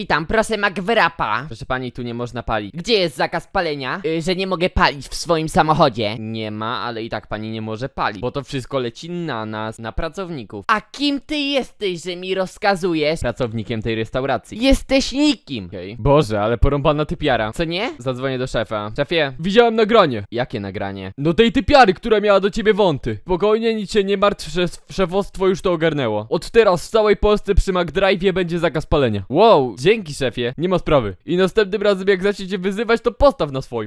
Witam, proszę McWrapa. Proszę pani, tu nie można palić. Gdzie jest zakaz palenia? Yy, że nie mogę palić w swoim samochodzie. Nie ma, ale i tak pani nie może palić, bo to wszystko leci na nas, na pracowników. A kim ty jesteś, że mi rozkazujesz? Pracownikiem tej restauracji. Jesteś nikim. Okej. Okay. Boże, ale porąbana typiara. Co nie? Zadzwonię do szefa. Szefie, widziałem nagranie. Jakie nagranie? No tej typiary, która miała do ciebie wąty. Spokojnie, nic się nie martw, że szefostwo już to ogarnęło. Od teraz w całej Polsce przy McDrive'ie będzie zakaz palenia. Wow, gdzie Dzięki szefie, nie ma sprawy. I następnym razem jak zaczniecie wyzywać, to postaw na swój.